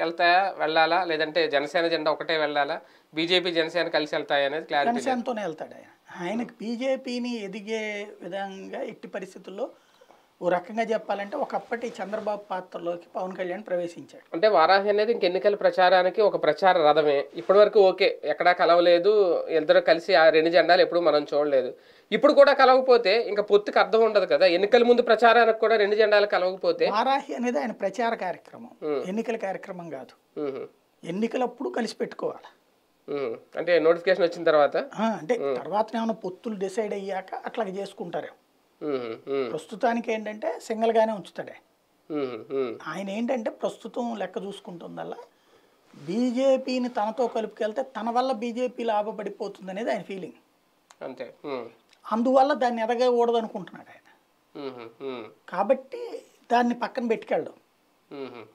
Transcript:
వెళ్తాయా వెళ్ళాలా లేదంటే జనసేన జెండా ఒకటే వెళ్ళాలా బీజేపీ జనసేన కలిసి వెళ్తాయా అనేది క్లారిటీ జనసేనతోనే వెళ్తాడు ఆయన ఆయనకు బీజేపీని ఎదిగే విధంగా ఎట్టి పరిస్థితుల్లో ఓ రకంగా చెప్పాలంటే ఒకప్పటి చంద్రబాబు పాత్రలోకి పవన్ కళ్యాణ్ ప్రవేశించాడు అంటే వారాహి అనేది ఇంక ఎన్నికల ప్రచారానికి ఒక ప్రచార రథమే ఇప్పటి వరకు ఓకే ఎక్కడా కలవలేదు ఇద్దరూ కలిసి ఆ రెండు జెండాలు ఎప్పుడు మనం చూడలేదు ఇప్పుడు కూడా కలవకపోతే ఇంకా పొత్తుకు అర్థం ఉండదు కదా ఎన్నికల ముందు ప్రచారానికి కూడా రెండు జెండాలు కలవకపోతే వారాహి అనేది ఆయన ప్రచార కార్యక్రమం ఎన్నికల కార్యక్రమం కాదు ఎన్నికలప్పుడు కలిసి పెట్టుకోవాలి అంటే నోటిఫికేషన్ వచ్చిన తర్వాత అంటే తర్వాత ఏమైనా పొత్తులు డిసైడ్ అయ్యాక అట్లా చేసుకుంటారే ప్రస్తుతానికి ఏంటంటే గానే ఉంచుతాడే ఆయన ఏంటంటే ప్రస్తుతం లెక్క చూసుకుంటుందల్లా బీజేపీని తనతో కలుపుకెళ్తే తన వల్ల బీజేపీ లాభపడిపోతుంది అనేది ఆయన ఫీలింగ్ అంతే అందువల్ల దాన్ని ఎదగకూడదు అనుకుంటున్నాడు ఆయన కాబట్టి దాన్ని పక్కన పెట్టుకెళ్ళడం